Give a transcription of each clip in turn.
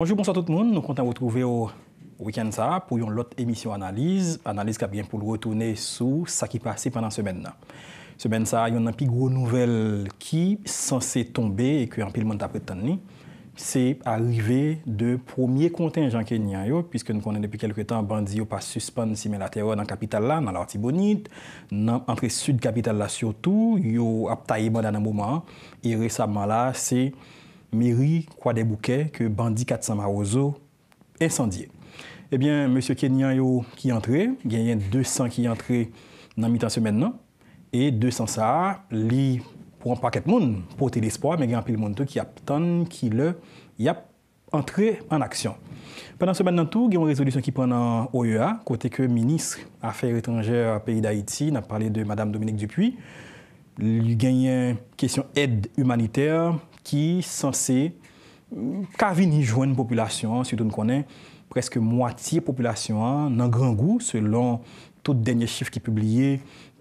Bonjou, bonso tout moun. Nou kontan wotrouve yo wikend sa pou yon lot emisyon analize, analize kap gen pou l retoune sou sa ki pase pandan semen nan. Semen sa, yon nan pi gro nouvel ki sanse tombe e kwen an pi l moun tapre tan ni, se arrive de promye konten jan kenyan yo, piske nou kontan depi kelke tan bandi yo pa suspande si men la teror nan kapital la nan la arti bonit, nan entre sud kapital la siotou yo ap tae ban nan mouman, e resabman la se mairie quoi des Bouquets que bandit 400 Marozo incendié. Eh bien, M. Kenyan yo qui entré, il y a 200 qui entré dans mi-temps semaine non? et 200 ça li pour un paquet de monde porter l'espoir mais il y a un peu de monde qui attend qui le y a entré en action. Pendant ce moment tout, il y a une résolution qui prend en OEA côté que ministre Affaires étrangères pays d'Haïti, on a parlé de madame Dominique Dupuis, il y a une question aide humanitaire qui censé euh, venir jouer une population, si qu'on a connaît, presque moitié population en hein, grand goût, selon tout dernier chiffre qui est publié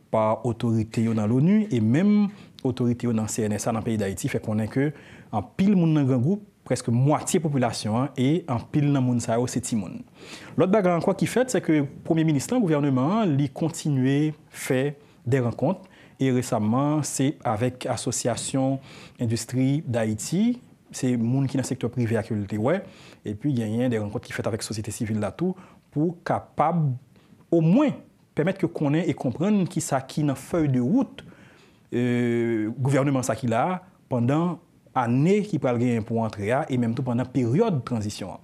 par l'autorité dans l'ONU et même l'autorité dans le CNSA dans le pays d'Haïti, fait qu'on que en pile monde en grand goût, presque moitié population hein, et en pile dans le monde, c'est monde L'autre bagarre quoi qui fait, c'est que le Premier ministre, le gouvernement, continue à faire des rencontres Et récemment, c'est avec Association Industrie d'Haïti, c'est moun ki nan sektor privé akil te wè, et puis genyen de renkote ki euh, fète avèk Sosité Civile d'Atou pou kapab, au mwen, pèmète ke konen e komprennen ki sa ki nan fèy de wout gouvernement sa ki la, pandan anè ki pral genyen pou antre ya, et mèm tout pandan periode transisyon an.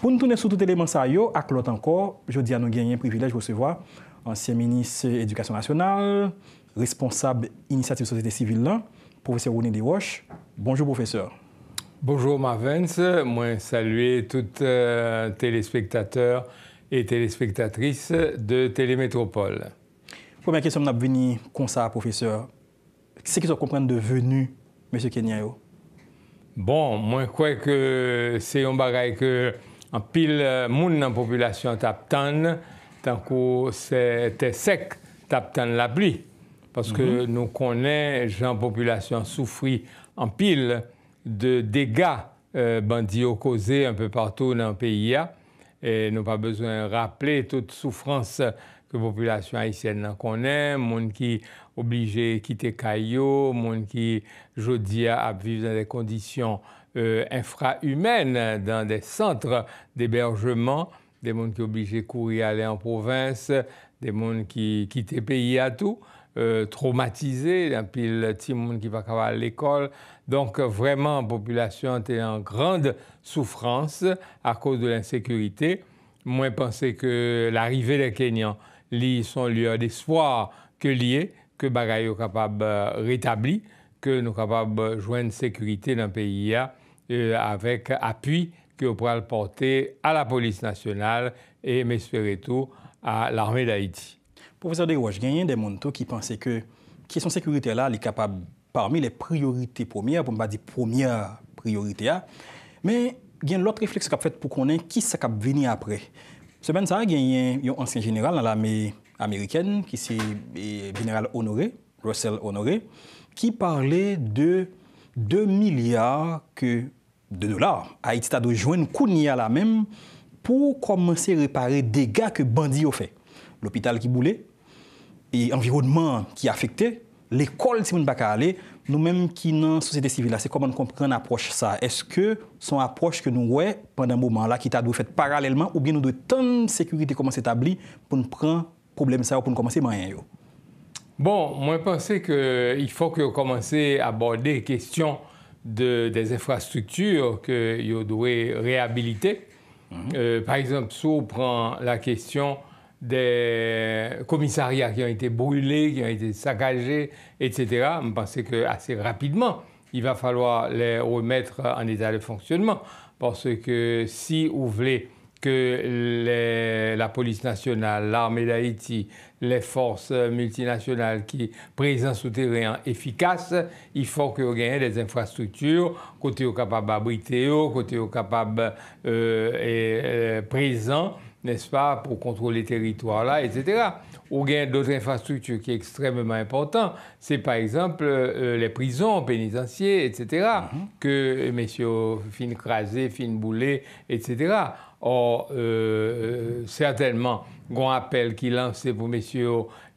Poun toune sou tout eleman sa yo, ak lot ankor, je di anon genyen privilèj recevoi Ancien Ministre Éducation Nationale, responsable initiative société civile là, professeur René Desroches. Bonjour professeur. Bonjour Marvens, moi saluer tous les euh, téléspectateurs et téléspectatrices de Télémétropole. Première question nous venue comme ça, professeur. Qu'est-ce qu'ils ont comprendre de venu, M. Kenyayo? Bon, moi je crois que c'est un bagage que en pile euh, monde dans la population taptan, tant que c'est sec, taptan la pluie parce mhm. que nous connaissons, gens population souffrit en pile de dégâts euh, bandits causés un peu partout dans le pays. Hein. Et nous pas besoin de rappeler toute souffrance que la population haïtienne connaît, monde qui obligé de quitter Caillou, monde qui, dis, à vivre dans des conditions euh, infrahumaines, dans des centres d'hébergement, des monde qui obligé de courir aller en province, des monde qui quittent le pays à tout. Euh, traumatisés, il le petit monde qui va à l'école. Donc euh, vraiment, la population est en grande souffrance à cause de l'insécurité. Moi, je pensais que l'arrivée des Kenyans, ils sont lieu d'espoir que lié, que est capable euh, rétablir, que nous capables de joindre sécurité dans pays avec appui que pourra le porter à la police nationale et, mais tout, à l'armée d'Haïti. Profesor De Roche, gen yon de moun to ki panse ke ki son sekurite la li kapab parmi le priorite pomiya, pou mba di pomiya priorite ya, men gen lot refleks kap fet pou konen ki sa kap veni apre. Seben sa, gen yon ansyen general nan la ame Ameriken, ki si General Honoré, Russell Honoré, ki parle de 2 milyar de dolar. Ha iti ta do jwen koun ya la men pou komanse repare dega ke bandi yo fey. l'opital ki boule, environnement ki afekte, l'ekol si moun baka ale, nou menm ki nan sosyete sivil la, se koman kompre an aproche sa, eske son aproche ke nou wè pandan mouman la, ki ta dwe fet paralelman, ou bien nou dwe ton sekurite koman setabli pou nou pren problem sa, ou pou nou komanse manyen yo. Bon, mwen pense ke ifo ke yo komanse aborde kestyon de des infrastrukture ke yo dwe rehabilite. Mhm. Euh, par exemple, sou pran la kestyon des commissariats qui ont été brûlés, qui ont été saccagés, etc. Je pense qu'assez rapidement, il va falloir les remettre en état de fonctionnement. Parce que si vous voulez que la police nationale, l'armée d'Haïti, les forces multinationales qui présentes sous terrain efficaces, il faut que vous gagnez des infrastructures, côté au capable d'abriter, côté au capable euh, et, euh, présent n'est-ce pas, pour contrôler les territoires là, etc ou bien d'autres infrastructures qui est extrêmement important. C'est par exemple euh, les prisons, pénitentiaires, etc., mhm. Que que messieurs Fin boulés, etc. Or, euh, euh, certainement, un appel qui lancé pour messieurs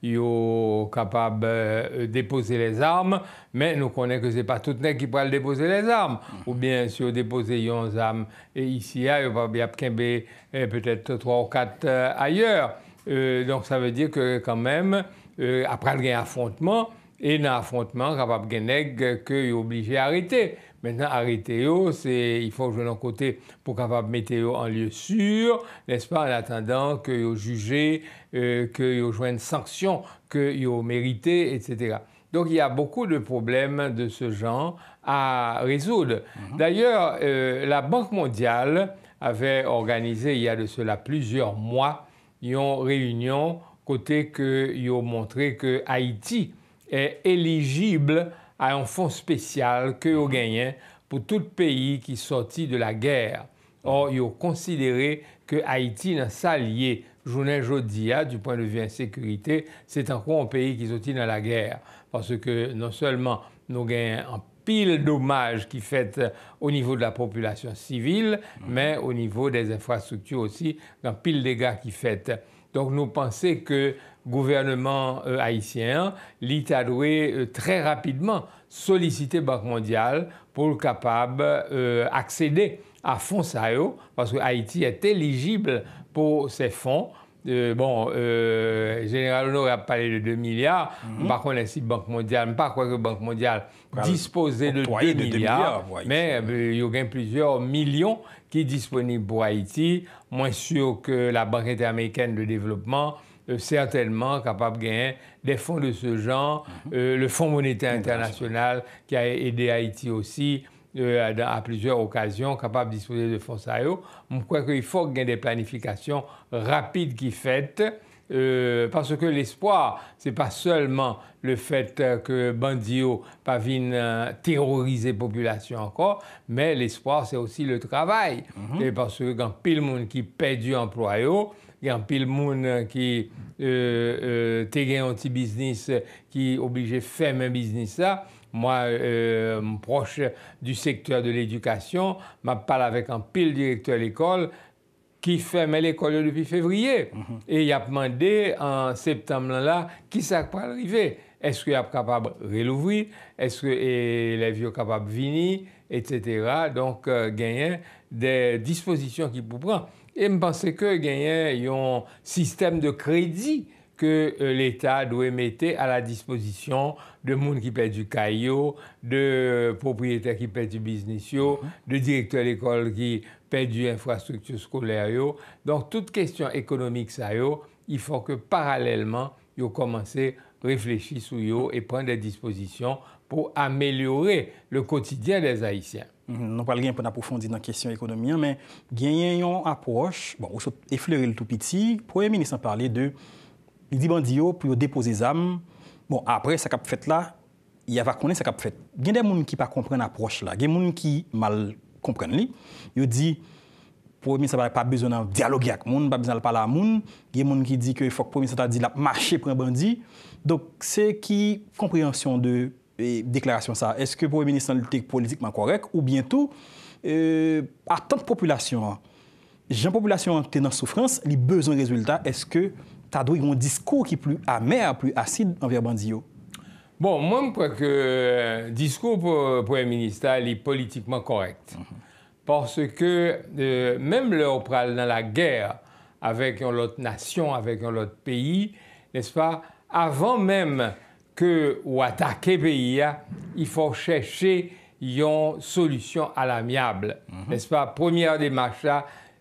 sont capables de euh, déposer les armes, mais nous connaissons que ce n'est pas tout le monde qui peut déposer les armes. Mhm. Ou bien, si vous déposez une arme ici, il y a peut-être trois ou quatre ailleurs. Euh, donc ça veut dire que quand même, euh, après il y a un affrontement, et dans l'affrontement, capable de est que obligé d'arrêter. Maintenant, arrêter, c'est il faut jouer d'un côté pour capable mettre en lieu sûr, n'est-ce pas, en attendant que un jugé, euh, que ait une sanction, que yo mérité, etc. Donc il y a beaucoup de problèmes de ce genre à résoudre. Mhm. D'ailleurs, euh, la Banque mondiale avait organisé il y a de cela plusieurs mois ont réunion côté que ils ont montré que Haïti est éligible à un fonds spécial que ont gagné pour tout pays qui sortit de la guerre. Or, ils ont considéré que Haïti n'a s'alié journée jodia hein, du point de vue sécurité. c'est encore un pays qui sortit de la guerre parce que non seulement nous gagnons en pile d'hommages qui fait euh, au niveau de la population civile, mhm. mais au niveau des infrastructures aussi, dans pile d'égards gars qui fait. Donc nous pensons que gouvernement euh, haïtien, l'État doit euh, très rapidement solliciter Banque mondiale pour capable d'accéder accéder à fonds sao e parce que Haïti est éligible pour ces fonds euh, bon, euh, Général Honor a parlé de 2 milliards. Mhm. Par contre, la Banque mondiale, pas quoi que Banque mondiale bah, disposait de 2 milliards, de milliards mais euh, il y a plusieurs millions qui sont disponibles pour Haïti. Moins sûr que la Banque interaméricaine de développement euh, certainement capable de gagner des fonds de ce genre. Mhm. le Fonds monétaire international qui a aidé Haïti aussi. Euh, à plusieurs occasions, capable de disposer de fonds ça. E Je crois qu'il faut qu'il y ait des planifications rapides qui faites. Euh, parce que l'espoir, n'est pas seulement le fait que Bandio ne vienne euh, terroriser la population encore, mais l'espoir, c'est aussi le travail. Mhm. Et parce que quand pile monde qui perd du emploi, il y a pile monde qui euh, euh un petit business qui est obligé de faire un business là, moi, euh, proche du secteur de l'éducation, je parlé avec un pile directeur de l'école qui ferme l'école depuis février. Mhm. Et il a demandé en septembre là, qui ça va arriver Est-ce qu'il est capable de l'ouvrir? Est-ce que les vieux capables de venir Etc. Donc, euh, des dispositions qui pourront. prendre. Et je pensais que gagner un système de crédit que euh, l'État doit mettre à la disposition de monde qui perd du caillot, de euh, propriétaires qui perdent du business, de directeurs d'école qui perdent du infrastructure scolaire. Donc, toute question économique, ça, il faut que parallèlement, ils commencent à réfléchir sur et prendre des dispositions pour améliorer le quotidien des Haïtiens. Nous parlons pas approfondir dans la question économique, hein, mais il y a une approche, bon, on effleurer le tout petit. Le Premier ministre a parlé de li di bandi yo pou yo depoze zam, bon apre sa kap fet la, ya va konen sa kap fet. Gen de moun ki pa kompren aproche la, gen moun ki mal kompren li, yo di, pou reminisan pa bezonan dialogi ak moun, pa bezonan la pala moun, gen moun ki di ke fok pou reminisan ta di la, mache preman bandi, donk se ki komprehensyon de e, deklarasyon sa, eske pou reminisan lute politikman korek, ou bientou, e, a tant population, gen population tenan soufrans, li bezon rezultat, eske, ta donc un discours qui est plus amer, plus acide envers Bandio. Bon, moi, je crois que le euh, discours pour euh, Premier ministre est politiquement correct. Mm-hmm. Parce que euh, même lorsqu'on parle dans la guerre avec une autre nation, avec un autre pays, n'est-ce pas, avant même que ou attaquer pays, hein, il faut chercher une solution à l'amiable. Mm-hmm. N'est-ce pas Première démarche,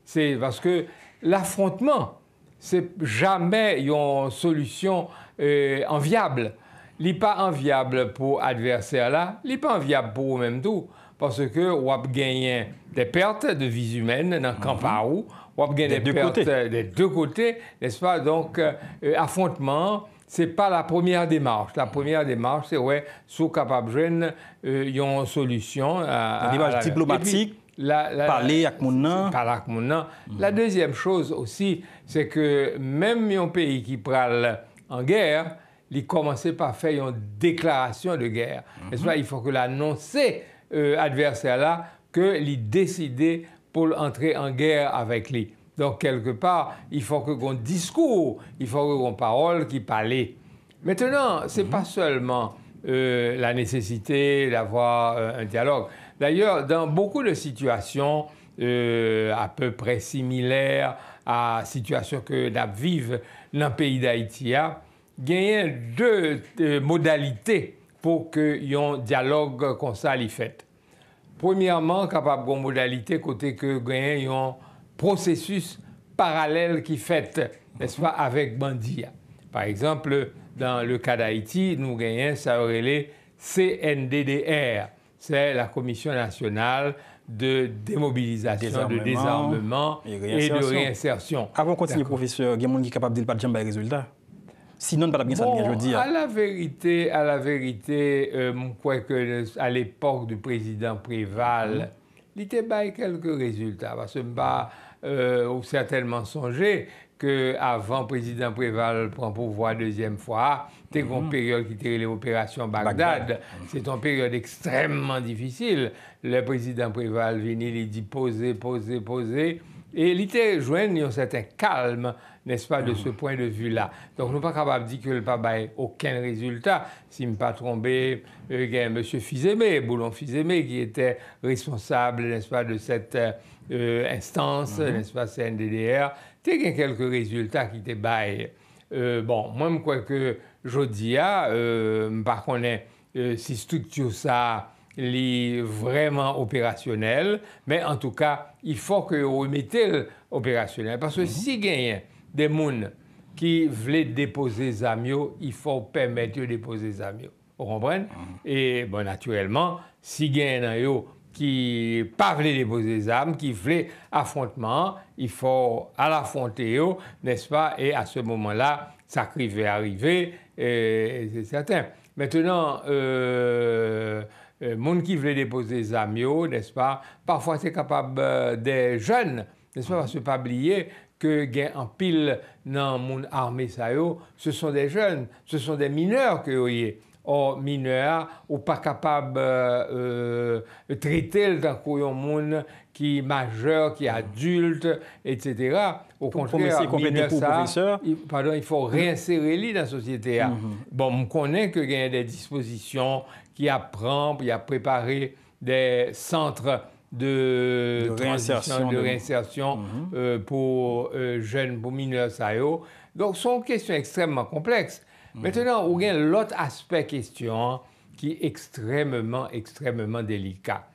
c'est parce que l'affrontement, c'est jamais une solution euh, enviable. n'est pas enviable pour l'adversaire là, n'est pas enviable pour vous-même tout, parce que vous avez gagné des pertes de vies humaines dans le camp mhm. où, vous avez gagné des, pertes des deux côtés, n'est-ce pas? Donc, euh, euh, affrontement, c'est pas la première démarche. La première démarche, c'est, ouais, sous capable de euh, une solution. À, diplomatique, parler avec mon nom. Parler avec mhm. La deuxième chose aussi, c'est que même un pays qui parle en guerre, il commence par faire une déclaration de guerre. Mhm. Il faut que l'annoncer euh, adversaire là que il décidait pour entrer en guerre avec lui. Donc quelque part, il faut que qu'on discours, il faut que qu'on parole qui parle. Maintenant, ce n'est mhm. pas seulement euh, la nécessité d'avoir euh, un dialogue. D'ailleurs, dans beaucoup de situations euh, à peu près similaires à situation que nous vivons dans le pays d'Haïti, a, y deux euh, modalités pour que un dialogue comme ça Premièrement, fait. Premièrement, capable de modalité côté que gagne un processus parallèle qui fait, soit ce pas, avec Bandia. Par exemple, dans le cas d'Haïti, nous gagnons ça les CNDDR, c'est la Commission nationale de démobilisation, de désarmement et, de réinsertion. Avant de continuer, professeur, il y a des gens qui est capable de ne pas de les résultats. Sinon, pas bien bon, ça, je veux dire. Hein. À la vérité, à la vérité, euh, je crois que à l'époque du président Préval, mm. il était quelques résultats. Parce que je euh, tellement songé que avant président Préval prend pouvoir deuxième fois, c'est mhm. une période qui était l'opération Bagdad. C'est une période extrêmement difficile. Le président Préval vient il dit poser, poser, poser. Et il était joint un certain calme, n'est-ce pas, de mhm. ce point de vue-là. Donc, nous ne pas capables de dire qu'il n'y a aucun résultat. Si je ne pas trompé, euh, il y a M. Fizemé, Boulon Fizemé, qui était responsable, n'est-ce pas, de cette euh, instance, mhm. n'est-ce pas, CNDDR, te gen kelke rezultat ki te baye. Euh, bon, mwen mkwen ke jodi ya, euh, mpa konen euh, si stuktyou sa li vreman operasyonel, men en tou ka, i fò ke ou metel operasyonel. Paswe mhm. si genyen de moun ki vle depose zam yo, i fò pèm metye depose zam yo. Ou kompren? E bon, natyrelman, si genyen nan yo... ki pa vle depose des am, ki vle afrontman, i fo al afronte yo, nespa, e a se mouman la, sakri vle arrive, e se saten. Metenan, moun ki vle depose des am yo, nespa, parfwa se kapab de jen, nespa, se pa blye ke gen anpil nan moun arme sa yo, se son de jen, se son de mineur ke yo ye. or mineur ou pas capable euh, euh, de traiter le d'un monde qui est majeur, qui est mhm. adulte, etc. Au contraire, il, il faut réinsérer les dans la société. Hein. Mhm. Bon, on connaît que y a des dispositions qui apprennent, qui a préparé des centres de, réinsertion, de réinsertion mhm. euh, pour jeunes, pour mineurs, ça Donc, sont des questions extrêmement complexes. Mm-hmm. Maintenant, il y a l'autre aspect question qui est extrêmement, extrêmement délicat.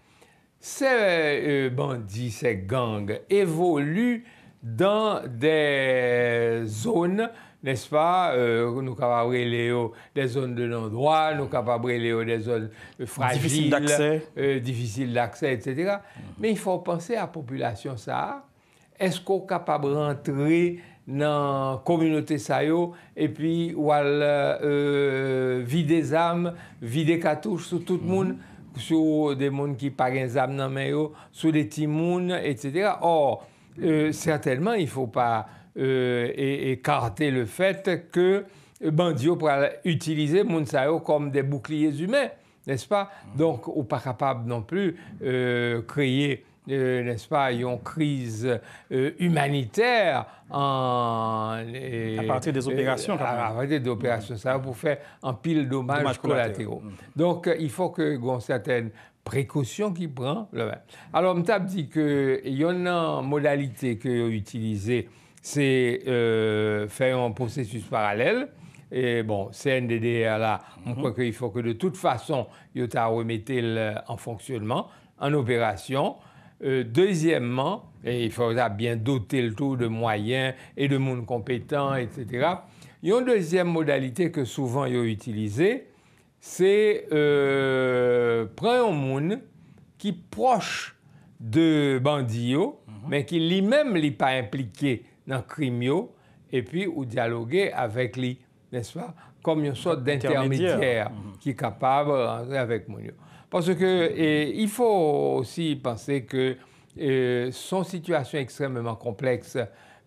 Ces euh, bandits, ces gangs évoluent dans des zones, n'est-ce pas, euh, nous capables des zones de non-droit, nous capables des zones fragiles, difficiles d'accès, difficile d'accès euh, etc. Mm-hmm. Mais il faut penser à la population ça. Est-ce qu'on est capable de rentrer nan komyonote sa yo, epi wal euh, euh, vide zame, vide katouche sou tout moun, mhm. sou de moun ki pagin zame nan mè yo, sou de tim moun, etc. Or, euh, certainman, ifou pa ekarte le fèt ke bandyo pou al utilize moun sa yo kom de boukliye zume, nespa? Mhm. Donk, ou pa kapab non plu kriye... Euh, n'est-ce pas, une crise euh, humanitaire euh, à partir des opérations. À, partir des opérations, ça va vous faire un pile dommages collatéraux. Mm. Donc, il faut que une certaines précautions qu'il prend le même. Alors, dit qu'il y a une modalité que utilisée, c'est faire un processus parallèle. Et bon, c'est là, à là, on mm-hmm. croit qu'il faut que de toute façon, il remettre en fonctionnement, en opération. Euh, deuxièmement, et il faudra bien doter le tout de moyens et de monde compétent, etc. Il y a une deuxième modalité que souvent ils ont utilisée, c'est euh, prendre un monde qui est proche de Bandio, mhm. mais qui lui-même n'est pas impliqué dans le crime, et puis ou dialoguer avec lui, n'est-ce pas? Comme une sorte d'intermédiaire mhm. qui est capable d'entrer avec monde. Parce qu'il il faut aussi penser que euh, son situation extrêmement complexe,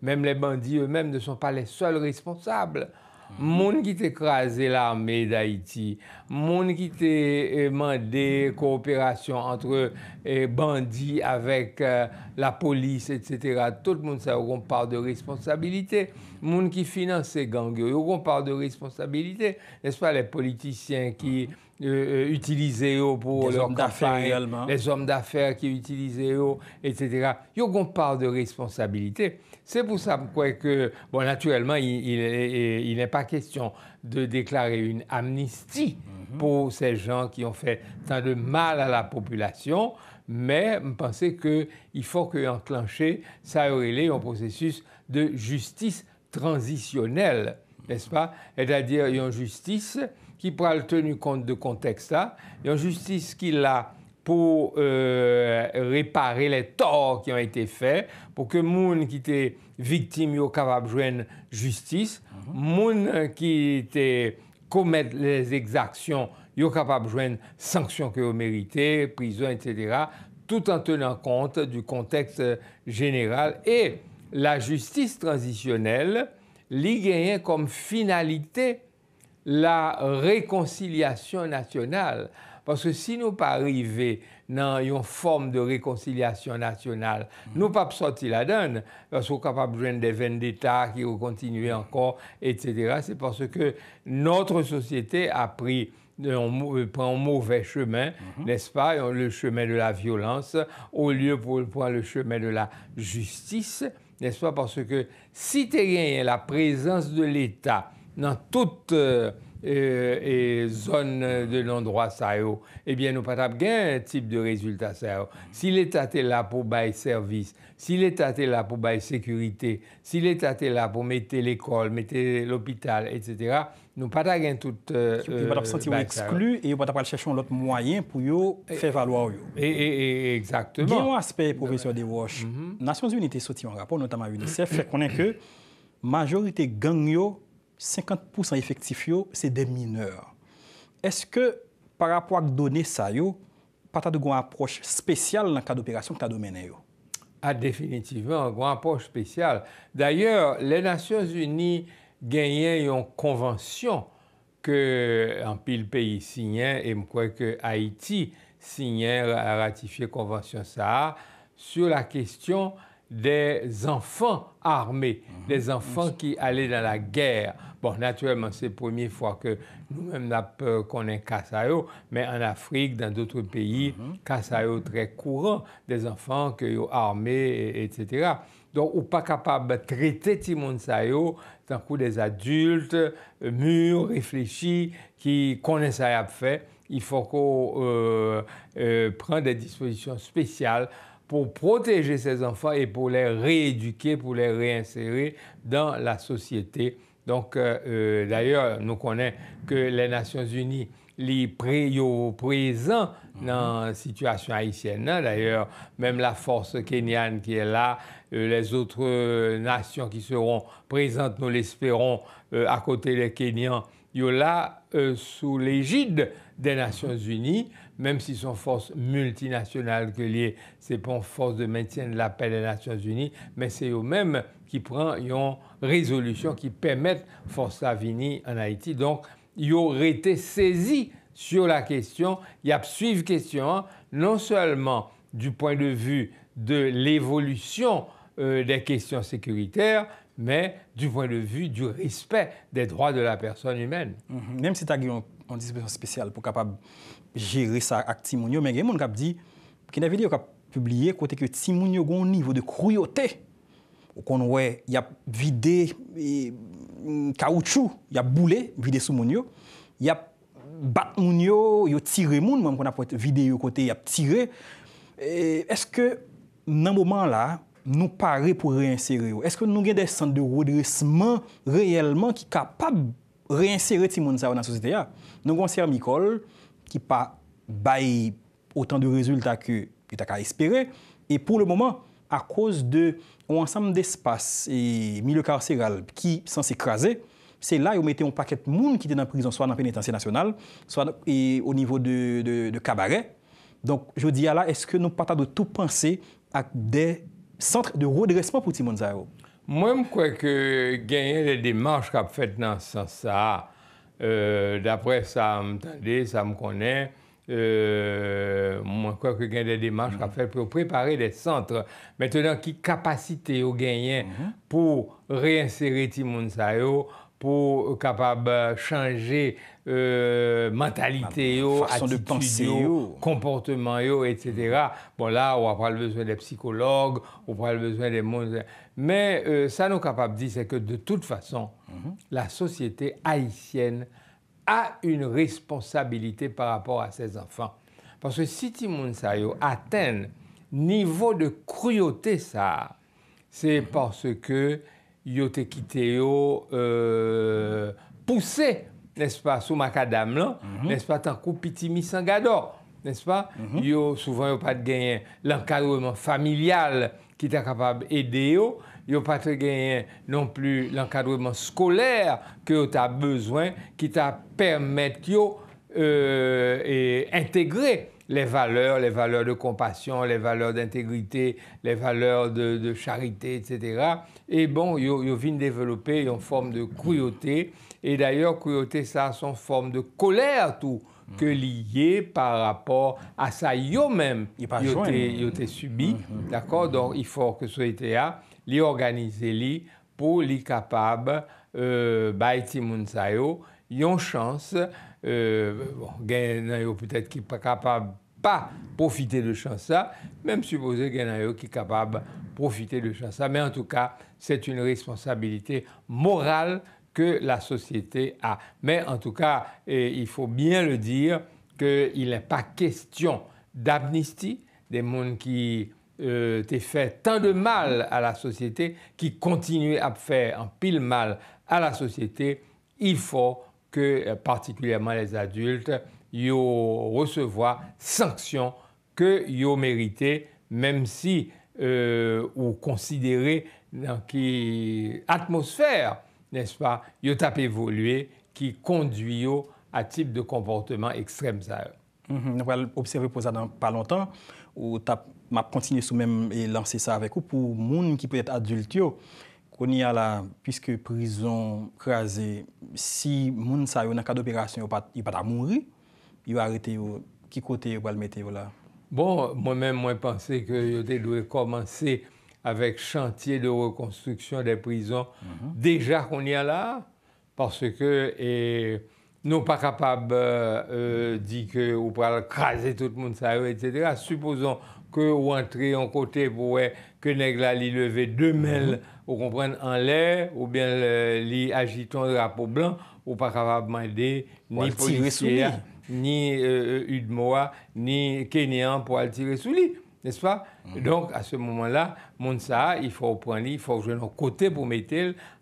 même les bandits eux-mêmes ne sont pas les seuls responsables. Moun ki te krasè l'armè d'Haïti, moun ki te eh, mandè koopérasyon antre eh, bandi avèk eh, la polis, etc., tout moun sa yon par de responsabilité. Moun ki finanse gangyo, yon par de responsabilité. Nè s'pa lè politisyen ki utilize yo pou lòr kafay, lè zòm d'afèr ki utilize yo, etc., yon par de responsabilité. C'est pour ça que, bon, naturellement, il, il, n'est pas question de déclarer une amnistie mhm. pour ces gens qui ont fait tant de mal à la population, mais je pensais qu'il faut que enclencher ça aurait un processus de justice transitionnelle, n'est-ce pas C'est-à-dire une justice qui pourra tenir compte de contexte là, une justice qui l'a pour euh, réparer les torts qui ont été faits, pour que moun qui étaient victimes soient capables de joindre justice, mm qui était commettre les exactions soient capables de joindre sanctions que mérité, prison, etc., tout en tenant compte du contexte euh, général. Et la justice transitionnelle, l'y comme finalité la réconciliation nationale. Parce que si nous pas arriver dans une forme de réconciliation nationale, mm. nous pas sortir la donne, parce qu'on capable de joindre des d'État qui vont continuer mm. encore, etc. C'est parce que notre société a pris euh, un mauvais chemin, mm-hmm. n'est-ce pas, le chemin de la violence, au lieu pour prendre le chemin de la justice, n'est-ce pas, parce que si tu la présence de l'État dans toute... Euh, euh, et zone de l'endroit ça yo, eh bien, nous pas gain un type de résultat ça est. Si l'État est là pour bailler service, si l'État est là pour bailler sécurité, si l'État est là pour mettre l'école, mettre l'hôpital, etc., nous pas gain tout. Euh, si vous euh, pas exclu et vous pas chercher autre moyen pour yo faire valoir yo. Et, et, exactement. Il un aspect, professeur De Roche. Mhm. Nations Unies sorti un rapport, notamment UNICEF, fait qu'on est que majorité gang yo 50% effectif yo, c'est des mineurs. Est-ce que par rapport à données ça yo, pas de une approche spéciale dans le cas d'opération que tu as mené Ah, définitivement, une approche spéciale. D'ailleurs, les Nations Unies gagné une convention que en pile pays signé et je crois que Haïti signé a ratifié convention ça sur la question des enfants armés, des mhm. enfants qui allaient dans la guerre. Bon, naturellement, c'est la première fois que nous-mêmes qu'on est Kassayo, mais en Afrique, dans d'autres pays, mhm. Kassayo mm très courant, des enfants qui sont armés, etc. Donc, on n'est pas capable de traiter ces sayo d'un tant des adultes, euh, mûrs, réfléchis, qui connaissent ça à faire. Il faut qu'on euh, euh, prenne des dispositions spéciales pour protéger ces enfants et pour les rééduquer, pour les réinsérer dans la société donc, euh, euh, d'ailleurs, nous connaissons que les Nations Unies les présents mhm. dans la situation haïtienne. Hein. D'ailleurs, même la force kenyane qui est là, euh, les autres nations qui seront présentes, nous l'espérons, à côté des Kenyans, ils y là, sous l'égide des Nations Unies, même si sont forces multinationales que liées, c'est pas une force de maintien de la paix des Nations Unies, mais c'est eux-mêmes qui prennent une résolution qui permettent force à venir en Haïti. Donc, ils auraient été saisis sur la question, y a suivi question, hein. non seulement du point de vue de l'évolution euh, des questions sécuritaires, mais du point de vue du respect des droits de la personne humaine. Mmh. Même si tu as disposition spéciale pour capable jere sa ak ti moun yo, men gen moun kap di ken a vide yo kap publie kote ki yo ti moun yo goun nivou de kruyote ou kon wè, yap vide kaoutchou yap boule, vide sou moun yo yap bat moun yo yo tire moun, moun kon ap wete vide yo kote yap tire eske nan mouman la nou pare pou reinsere yo eske nou gen desan de rodresman reyelman ki kapab reinsere ti moun sa ou nan sosite ya nou konser Mikol nou konser Mikol ki pa bayi otan de rezultat ke yon tak a espere. Et pour le moment, à cause de l'ensemble d'espace et milieu carcéral qui s'en s'écraser, c'est là yon mette yon paket moun ki te nan prison, soit nan penitentie nationale, soit au niveau de kabaret. Donc, je vous dis, Allah, est-ce que nous partons de tout penser à des centres de redressement pour Timon Zaharou? Moi, m'crois que gagnez les démarches qu'a fait dans ce sens-là Euh, d'après ça, m'entendez, ça me connaît. Euh, moi, je crois qu'il y a des démarches à faire pour préparer des centres. Maintenant, qui capacité au gagnant mhm. pour réinsérer Timoun Sayo pour euh, capable euh, changer euh, mentalité, façon de penser, comportement, etc. Bon, là, on a le besoin des psychologues, on va le besoin des mondes. Mais ça, nous capable de dire, c'est que de toute façon, mhm. la société haïtienne a une responsabilité par rapport à ses enfants. Parce que si Timoun Sayo atteint niveau de cruauté, ça, c'est mhm. parce que yo te kite yo euh, pousse, nespa, sou makadam lan, mhm. nespa, tan koupi ti misangador, nespa. Mhm. Yo souvan yo pat genyen lankadouyman familial ki ta kapab ede yo, yo pat genyen non pli lankadouyman skolèr ki yo ta bezwen ki ta permèt yo euh, integre. les valeurs, les valeurs de compassion, les valeurs d'intégrité, les valeurs de, charité, etc. Et bon, ils ont développer une forme de cruauté. Et d'ailleurs, cruauté, ça, c'est une forme de colère, tout que mm-hmm. lié par rapport à ça eux-mêmes ils ont subi mm d'accord donc il faut que soit soit les organiser li pour les capable euh, ba ti une chance euh, bon, a peut-être qui pas capable pas profiter de chance ça, même supposé gagnant qui est capable de profiter de chance ça. Mais en tout cas, c'est une responsabilité morale que la société a. Mais en tout cas, il faut bien le dire qu'il n'est pas question d'amnistie des mondes qui euh, fait tant de mal à la société, qui continuent à faire un pile mal à la société. Il faut que euh, particulièrement les adultes, yo recevoir sanction que yo mérité, même si euh, ou considéré dans qui atmosphère, n'est-ce pas, yo tapé évolué qui conduit yo à type de comportement extrême mm-hmm. On va observer pour ça dans pas longtemps ou tap m'a continué sous même lancer ça avec vous pour monde qui peut être adulte qu'on y a là, puisque prison crasée, si moun sa yo nan cas d'opération, il pas mourir, il va arrêter qui côté il va le mettre là. Bon, moi-même, moi, pensais que il commencer avec chantier de reconstruction des prisons. Mhm. Déjà qu'on y a là, parce que e, euh, euh, et, nous pas capables euh, dire que ou craser tout le monde ça etc. Supposons que ou en côté pour que nèg lever deux mêles mhm ou comprendre en l'air ou bien les agitons de drapeau blanc ou capable de demander ni policier, ni euh, euh, Udmoa, ni Kenyan pour aller tirer sous l'île. n'est-ce pas mm. Donc, à ce moment-là, il faut prendre, il faut jouer nos côtés pour mettre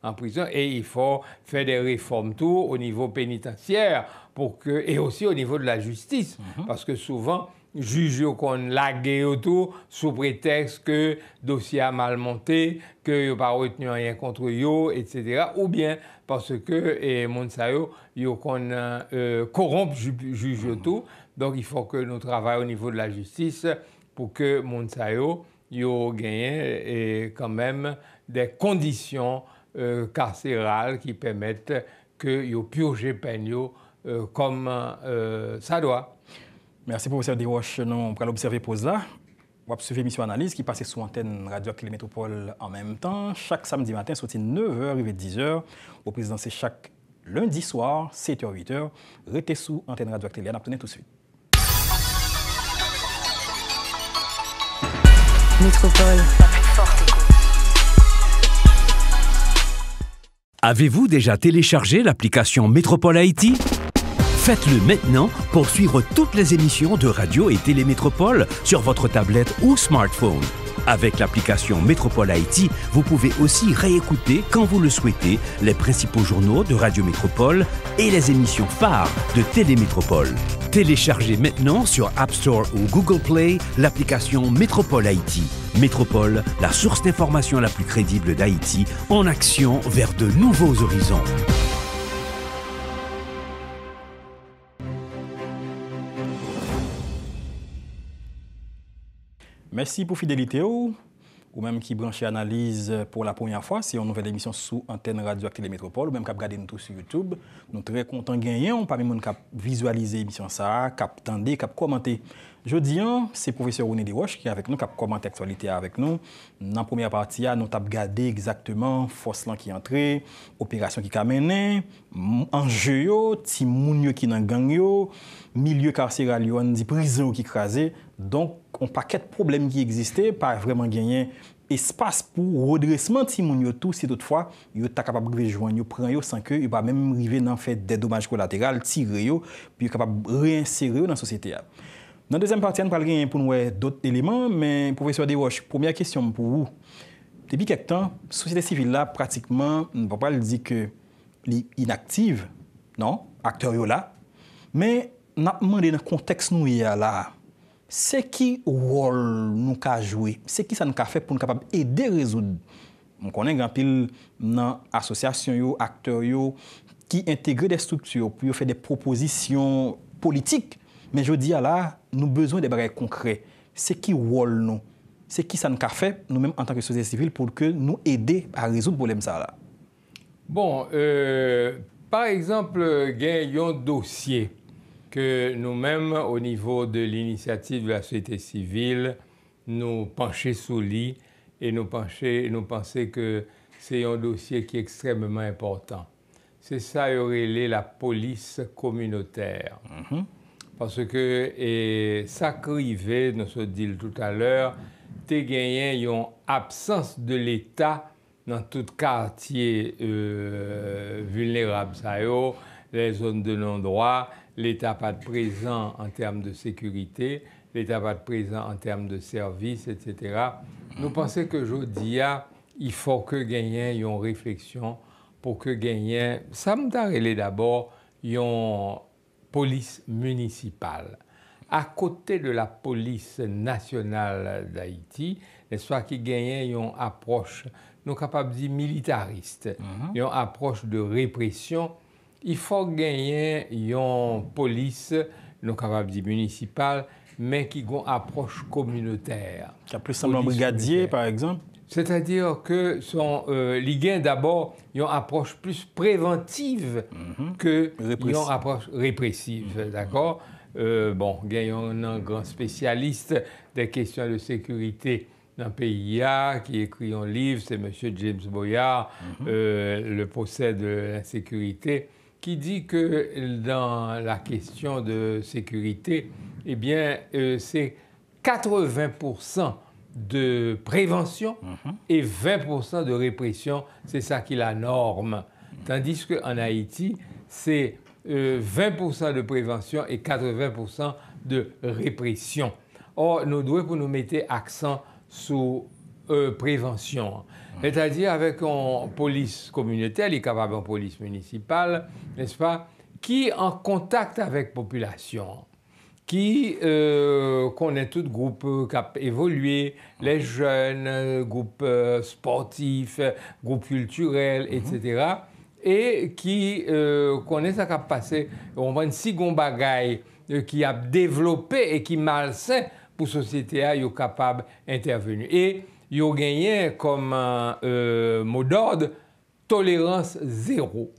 en prison et il faut faire des réformes tout au niveau pénitentiaire pour que, et aussi au niveau de la justice, mm-hmm. parce que souvent, juge qu'on kon lagé tout, sous prétexte que dossier a mal monté que yo pas retenu rien contre eux, etc. ou bien parce que et moun qu'on yo euh, juge tout donc il faut que nous travaillons au niveau de la justice pour que moun ait gagne quand même des conditions euh, carcérales qui permettent que yo purge peine euh, comme ça doit Merci, professeur Desroches. Nous allons observer pause là. Vous va suivi l'émission Analyse qui passait sous antenne Radio Métropole en même temps. Chaque samedi matin, sorti 9h et 10h. Au président, c'est chaque lundi soir, 7h, 8h. Restez sous antenne Radio Clé. On tout de suite. Métropole, Avez-vous déjà téléchargé l'application Métropole Haïti? Faites-le maintenant pour suivre toutes les émissions de Radio et Télémétropole sur votre tablette ou smartphone. Avec l'application Métropole Haïti, vous pouvez aussi réécouter quand vous le souhaitez les principaux journaux de Radio Métropole et les émissions phares de Télémétropole. Téléchargez maintenant sur App Store ou Google Play l'application Métropole Haïti. Métropole, la source d'information la plus crédible d'Haïti, en action vers de nouveaux horizons. Merci pour fidélité ou, ou même qui branche analyse pour la première fois. C'est une nouvelle émission sous antenne radio Actele Métropole ou même qui regardé nous sur YouTube. Nous sommes très contents de gagner. Parmi monde qui visualiser l'émission ça, cap tendu, qui commenter Jodi an, se professeur Rouné Deroche ki a vek nou, kap komante aktualite a vek nou, nan premier parti a, nou tap gade exakteman, fos lan ki entre, operasyon ki kamene, anje yo, ti moun yo ki nan gang yo, milye karsera liyon, di prizon yo ki krasen, donk, on pa ket problem ki egziste, pa vreman genyen espas pou rodresman ti moun yo tou, si dotfwa, yo ta kapab rejouan yo, pran yo sanke, yo pa menm rive nan fè dedomaj kolateral, tir yo, pi yo kapab reinsere yo nan sosete a. Nan dezem partien, pral gen pou nou e d'ot eleman, men, Profesor Deroche, poumya kisyon pou ou? Depi kek tan, sosyete sivil la pratikman, nan papal di ke li inaktiv, nan, aktor yo la, men, nan apmande nan konteks nou ya la, se ki wol nou ka jwe, se ki sa nou ka fe pou nou kapab ede rezoud. Mwen konen, gran pil, nan asosyasyon yo, aktor yo, ki integre de struktur pou yo fe de proposisyon politik, Mais je dis à là, nous avons besoin de bagages concrets. C'est qui rôle nous C'est qui ça nous a fait, nous-mêmes, en tant que société civile, pour que nous aider à résoudre le problème ça là Bon, euh, par exemple, il y a un dossier que nous-mêmes, au niveau de l'initiative de la société civile, nous penchons sous lit et nous pensons nous que c'est un dossier qui est extrêmement important. C'est ça, aurait la police communautaire. Mm-hmm. Parce que et, ça crivait, nous se dit tout à l'heure, les gagné ont absence de l'État dans tout quartier euh, vulnérable, ça les zones de non-droit, l'État pas de présent en termes de sécurité, l'État pas présent en termes de services, etc. Nous pensons que dis il faut que gagné une réflexion pour que gagné, ça me d'abord, une police municipale. À côté de la police nationale d'Haïti, soit qui gagnent une approche, nous capables de dire militariste, une mhm. approche de répression, il faut gagner une police, nous capables de dire municipale, mais qui a une approche communautaire. Qui a plus semblant brigadier, par exemple c'est-à-dire que euh, les gains, d'abord, ils ont approche plus préventive mhm. que ils approche répressive, mhm. d'accord euh, Bon, il un grand spécialiste des questions de sécurité dans le pays a, qui écrit un livre, c'est M. James Boyard, mhm. euh, le procès de la sécurité, qui dit que dans la question de sécurité, eh bien, euh, c'est 80 de prévention mhm. et 20% de répression. C'est ça qui est la norme. Tandis qu'en Haïti, c'est 20% euh, de prévention et 80% de répression. Or, nous devons nous mettre accent sur euh, prévention. Mhm. C'est-à-dire avec une police communautaire, les capables en police municipale, n'est-ce pas, qui est en contact avec population qui euh, connaît tout groupe qui a évolué, les jeunes, groupes euh, sportifs, groupes culturels, etc. Mhm. Et qui euh, connaît ça qui a passé. On voit une seconde bagaille qui a développé et qui malsain pour la société a hein, été capable d'intervenir. Et ils ont gagné comme euh, mot d'ordre tolérance zéro.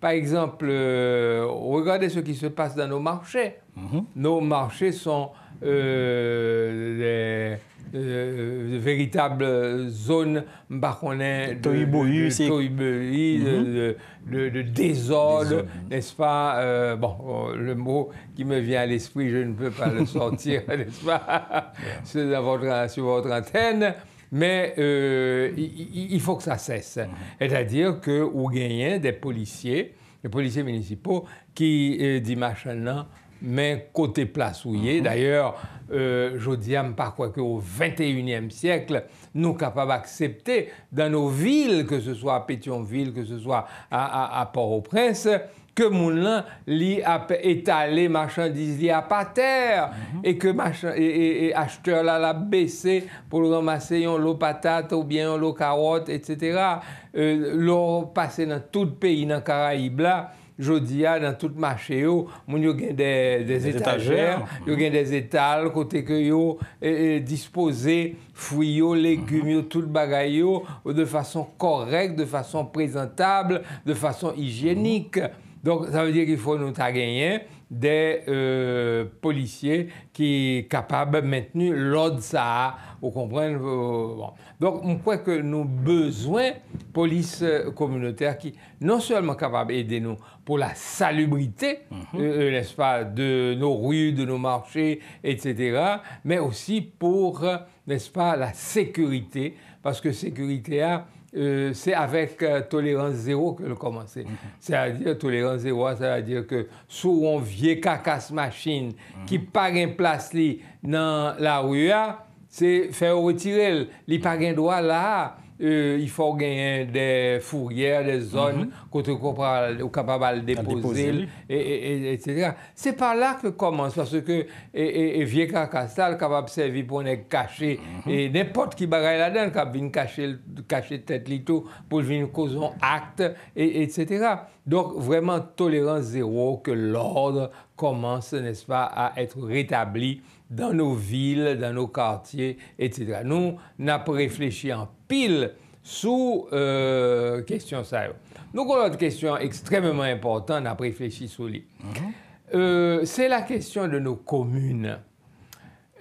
Par exemple, regardez ce qui se passe dans nos marchés. Mhm. Nos marchés sont euh, des, de euh, véritables zones baronnées, mhm. de, de, désordre, n'est-ce pas euh, Bon, le mot qui me vient à l'esprit, je ne peux pas le sortir, n'est-ce pas C'est sur votre antenne mais il, faut que ça cesse. Mhm. C'est-à-dire que ou des policiers, des policiers municipaux qui disent machin Men kote plasouye, mhm. d'ayor, euh, jodi am pa kwa ke ou 21e siyekle, nou kapab aksepte dan nou vil, ke se swa Petionvil, ke se swa a Port-au-Prince, ke moun lan li etale machan diz li apater, mhm. e, e, e, e acheteur la la bese pou l'on amase yon lo patate ou bien yon lo karote, et se te ra, euh, l'on pase nan tout peyi nan Karaibla. Jodia nan tout mache yo, moun yo gen dez etajer, yo gen dez etal, kote ke yo dispose fuy yo, legume yo, tout bagay yo, de fason korek, de fason prezentable, de fason hijenik. Donc, ça veut dire qu'il faut nous gagner des euh, policiers qui sont capables de maintenir l'ordre ça. Vous comprenez euh, Donc, on croit que nous avons besoin de police euh, communautaire qui non seulement capable d'aider nous pour la salubrité, mhm. n'est-ce pas, de nos rues, de nos marchés, etc., mais aussi pour, n'est-ce pas, la sécurité, parce que sécurité a Euh, se avèk euh, tolérans zéro ke lou komanse. Se avèk tolérans zéro, se avèk sou yon vie kakas machin ki mm-hmm. pa gen plas li nan la ouya, se fè ou retirel, li pa gen dwa la a, E, il faut gagner des fourrières, des zones mm qu'on capable de déposer, Et, etc. C'est par là que commence, parce que et, vieux carcassal capable de servir pour être caché, mhm. et n'importe qui bagaille là-dedans, capable de cacher, cacher tête litou pour venir causer un acte, etc. Donc, vraiment, tolérance zéro, que l'ordre commence, n'est-ce pas, à être rétabli dans nos villes, dans nos quartiers, etc. Nous, n'a pas réfléchi en sous sous euh, ça. ça. une une question question importante à réfléchir sous réfléchi sur mhm. euh, la question de nos communes.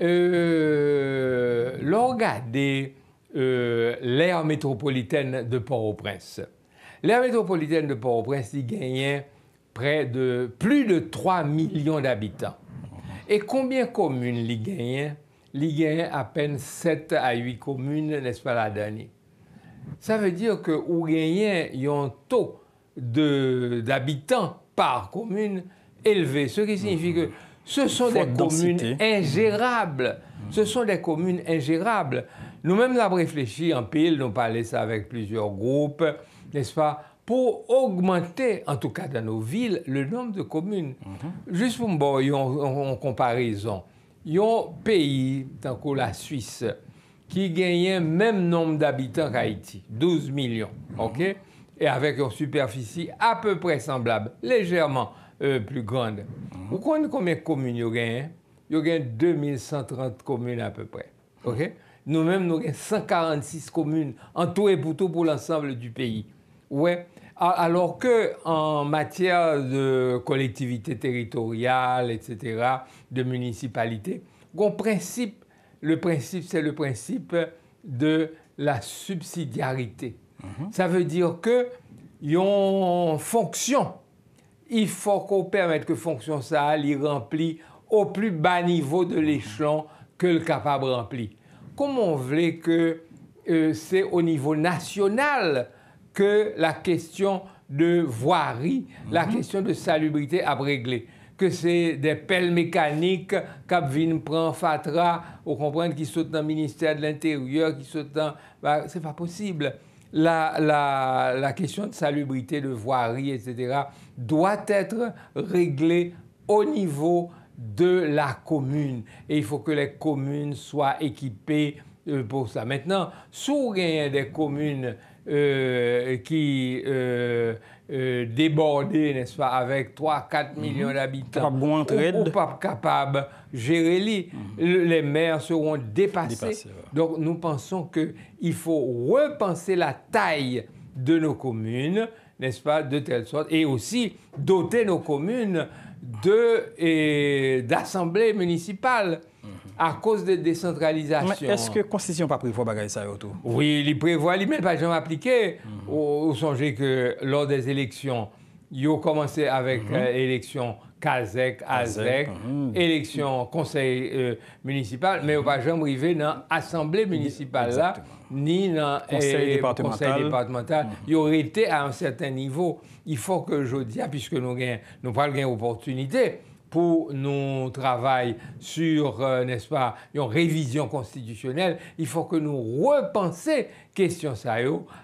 Euh, euh l'aire l'ère métropolitaine de Port-au-Prince. L'aire métropolitaine de Port-au-Prince y gagnait près de plus de 3 millions d'habitants. Et combien de communes li gagnait il y a à peine 7 à 8 communes, n'est-ce pas, la dernière. Ça veut dire que y a un taux d'habitants par commune élevé, ce qui signifie que ce sont des communes ingérables. Mmh. Ce sont des communes ingérables. Nous-mêmes avons réfléchi en pile, nous parlé ça avec plusieurs groupes, n'est-ce pas, pour augmenter, en tout cas dans nos villes, le nombre de communes. Mmh. Juste pour me en, comparaison, Yon peyi, tan ko la Suisse, ki genyen menm nom d'abitant k'Haïti, 12 milyon, mhm. ok, e avek yon superfici a peu pre semblable, lejèrman euh, plus grande. Ou konn komek komune yo genyen? Yo genyen 2130 komune a peu pre, ok? Nou menm nou genyen 146 komune, an tou e poutou pou l'ensemble du peyi, ouen? Alors que en matière de collectivité territoriale, etc., de municipalité, principe, le principe, c'est le principe de la subsidiarité. Mhm. Ça veut dire que une fonction, il faut qu'on permette que fonction ça y remplit au plus bas niveau de mhm. l'échelon que le capable remplit. Comment on voulait que euh, c'est au niveau national que la question de voirie, la mhm. question de salubrité a régler. Que c'est des pelles mécaniques Capvin prend Fatra, vous comprenez, qu'il saute dans le ministère de l'Intérieur, qui saute dans. Bah, c'est pas possible. La, la, la, question de salubrité, de voirie, etc., doit être réglée au niveau de la commune. Et il faut que les communes soient équipées euh, pour ça. Maintenant, sous rien des communes euh, qui euh, euh n'est-ce pas, avec 3-4 mhm. millions d'habitants, bon ou, pas capable de gérer mhm. les, maires seront dépassés. Donc nous pensons qu'il faut repenser la taille de nos communes, n'est-ce pas, de telle sorte, et aussi doter nos communes d'assemblées municipales a kous de descentralizasyon. Mm-hmm. Eske konsisyon pa privwa bagay sa yotou? Oui, li privwa li men, pa jom aplike. Ou sonje ke lor des eleksyon, yo komanse avek eleksyon kazek, azek, eleksyon konsey euh, municipal, me yo pa jom prive nan asemble municipal la, ni nan konsey departemental. Yo rete a an certain nivou. I fok ke jodia, ah, piske nou pral gen oportunite, pour nos travail sur, euh, n'est-ce pas, une révision constitutionnelle, il faut que nous repensions, question ça,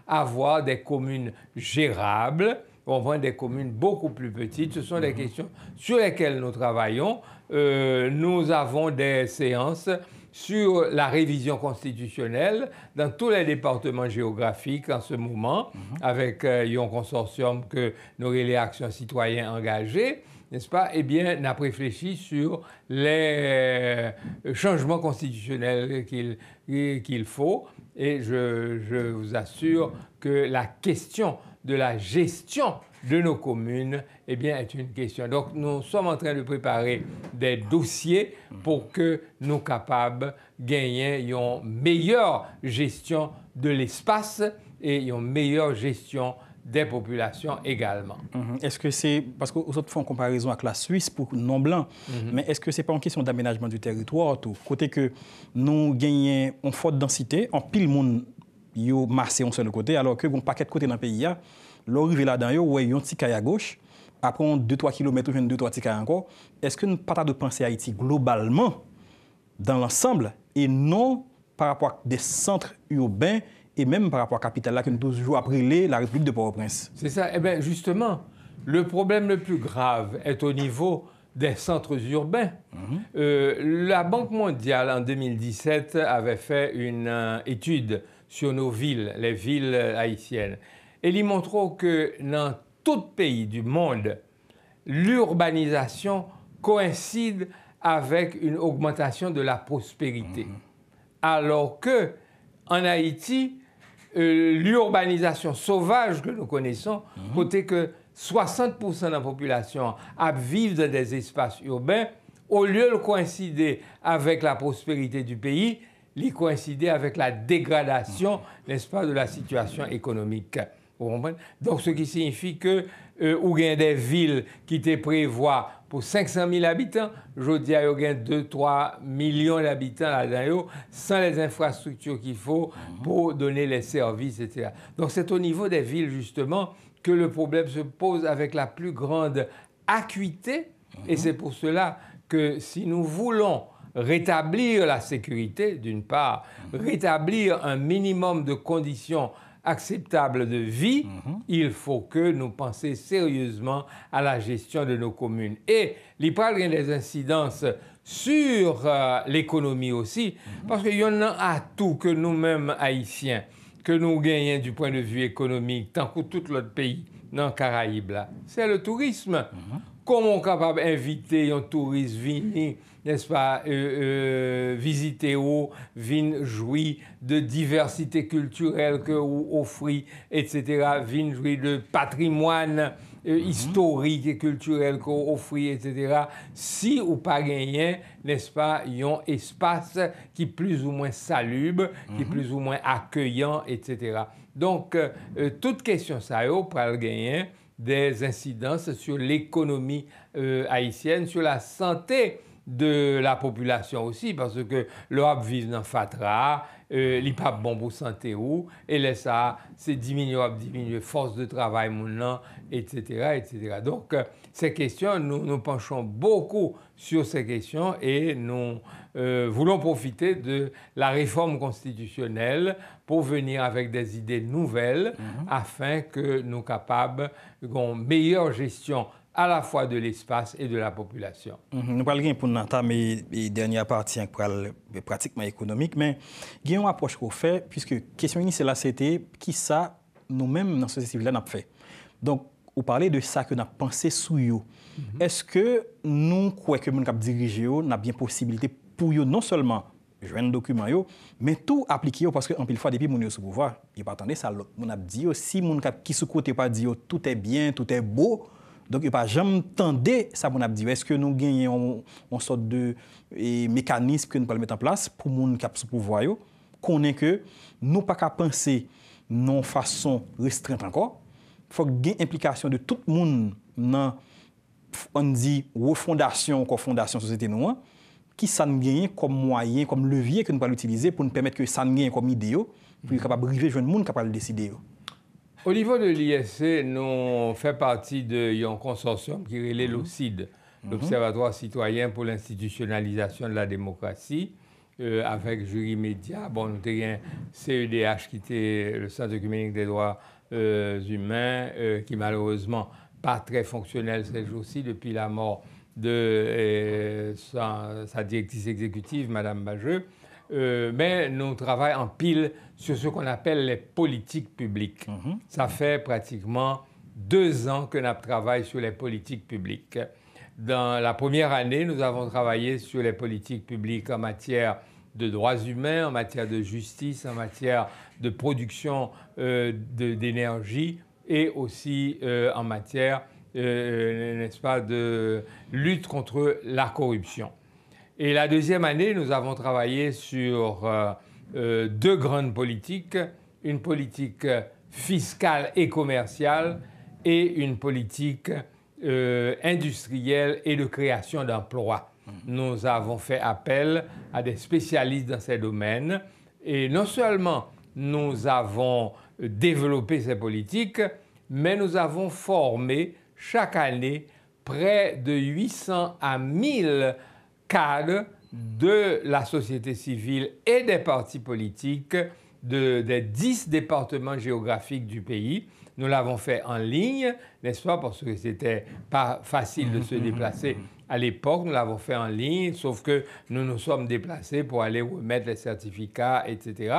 avoir des communes gérables, on voit des communes beaucoup plus petites. Ce sont des mhm. questions sur lesquelles nous travaillons. Euh, nous avons des séances sur la révision constitutionnelle dans tous les départements géographiques en ce moment, mhm. avec euh, un consortium que nous les actions citoyennes engagées n'est-ce pas, eh bien, n'a réfléchi sur les euh, changements constitutionnels qu'il faut. Et je, vous assure que la question de la gestion de nos communes, eh bien, est une question. Donc, nous sommes en train de préparer des dossiers pour que nous capables de gagner une meilleure gestion de l'espace et une meilleure gestion des populations également. Mhm. Est-ce que c'est, parce que autres font comparaison avec la Suisse pour non-blancs, mhm. mais est-ce que ce n'est pas une question d'aménagement du territoire, tout Côté que nous gagnons en forte densité, en pile monde, yo massé sur seul côté, alors que bon paquet de côté dans le pays, l'arrivée là-dedans, yo, ouais, un petit à gauche, après 2-3 km, ou 2-3 petits encore. Est-ce que nous pas de penser à Haïti globalement, dans l'ensemble, et non par rapport à des centres urbains et même par rapport à Capital, là, que nous toujours appris la République de Port-au-Prince. C'est ça. Eh bien, justement, le problème le plus grave est au niveau des centres urbains. Mhm. Euh, la Banque mondiale, en 2017, avait fait une euh, étude sur nos villes, les villes haïtiennes. Et y montre que dans tout pays du monde, l'urbanisation coïncide avec une augmentation de la prospérité. Mhm. Alors que en Haïti, euh, l'urbanisation sauvage que nous connaissons, mhm. côté que 60% de la population vivre dans des espaces urbains, au lieu de coïncider avec la prospérité du pays, les coïncider avec la dégradation, mhm. n'est-ce pas, de la situation économique. Donc, ce qui signifie que, euh, où a des villes qui te prévoient pour 500 000 habitants, Je dis à a 2-3 millions d'habitants là-dedans, sans les infrastructures qu'il faut pour donner les services, etc. Donc c'est au niveau des villes, justement, que le problème se pose avec la plus grande acuité. Et c'est pour cela que si nous voulons rétablir la sécurité, d'une part, rétablir un minimum de conditions acceptable de vie, mhm. il faut que nous pensions sérieusement à la gestion de nos communes. Et il parle des incidences sur euh, l'économie aussi, mhm. parce qu'il y en a à tout que nous-mêmes, haïtiens, que nous gagnons du point de vue économique, tant que tout l'autre pays dans le Caraïbe, c'est le tourisme. Mhm. Comment on est capable d'inviter un touriste venir n'est-ce pas, euh, euh, visiter euh, Vin jouit de diversité culturelle que vous offrez, etc. Vin jouit de patrimoine euh, mhm. historique et culturel que vous offrez, etc. Si ou pas rien, n'est-ce pas, un espace qui est plus ou moins salubre, qui est mhm. plus ou moins accueillant, etc. Donc, toute question ça, vous parle gagner des incidences sur l'économie haïtienne, sur la santé de la population aussi, parce que le vit dans fatra, euh, li pas bon pour santé ou, et là c'est diminuer, diminuer, force de travail, mon etc., etc. Donc, euh, ces questions, nous nous penchons beaucoup sur ces questions et nous euh, voulons profiter de la réforme constitutionnelle pour venir avec des idées nouvelles mhm. afin que nous capables une meilleure gestion a la fwa de l'espace e de la populasyon. Mhm. Nou pral gen pou nan ta, mi denya partien pral euh, pratikman ekonomik, men gen yon apos ko fè, pwiske kesyon yon se la se te, ki sa nou men nan sosye sivil la nap fè. Donk, ou parle de sa ke nap panse sou yo. Eske nou kweke moun kap dirije yo, nap gen posibilite pou yo, non solman jwen dokumen yo, men tou aplike yo, paske anpil fwa depi moun yo sou pou vwa. Yon patande sa lop. Moun ap diyo, si moun kap ki sou kote pa diyo, oh, tout e bien, tout e bo, moun ap diyo, Donk yon pa janm tende sa moun ap diwe, eske nou gen yon monsot de e, mekanisme ke nou pal met an plas pou moun kap sou pouvoy yo, konen ke nou pa ka pense nan fason restrente anko, fok gen implikasyon de tout moun nan, an di, refondasyon ou kofondasyon sosete nou an, ki san gen yon kom mwayen, kom levye ke nou pal utilize pou nou pemet ke san gen yon kom ide yo, pou yon kap ap brije joun moun kap pal deside yo. Au niveau de l'ISC, nous faisons partie d'un consortium qui est mhm. l'OCIDE, mhm. l'Observatoire citoyen pour l'institutionnalisation de la démocratie, euh, avec jury média. Bon, nous avons CEDH qui était le Centre documentaire des droits euh, humains, euh, qui malheureusement pas très fonctionnel ces jours-ci depuis la mort de sa, directrice exécutive, Madame Bajeux. mais nous travaillons en pile sur ce qu'on appelle les politiques publiques. Mhm. Ça fait pratiquement deux ans que NAP travaille sur les politiques publiques. Dans la première année, nous avons travaillé sur les politiques publiques en matière de droits humains, en matière de justice, en matière de production euh, d'énergie et aussi euh, en matière, euh, n'est-ce pas, de lutte contre la corruption. Et la deuxième année, nous avons travaillé sur euh, deux grandes politiques, une politique fiscale et commerciale et une politique euh, industrielle et de création d'emplois. Mhm. Nous avons fait appel à des spécialistes dans ces domaines et non seulement nous avons développé ces politiques, mais nous avons formé chaque année près de 800 à 1000 cadres de la société civile et des partis politiques des dix départements géographiques du pays. Nous l'avons fait en ligne, n'est-ce pas, parce que ce n'était pas facile de se mmh, mmh, déplacer mmh, à l'époque. Nous l'avons fait en ligne, sauf que nous nous sommes déplacés pour aller remettre les certificats, etc.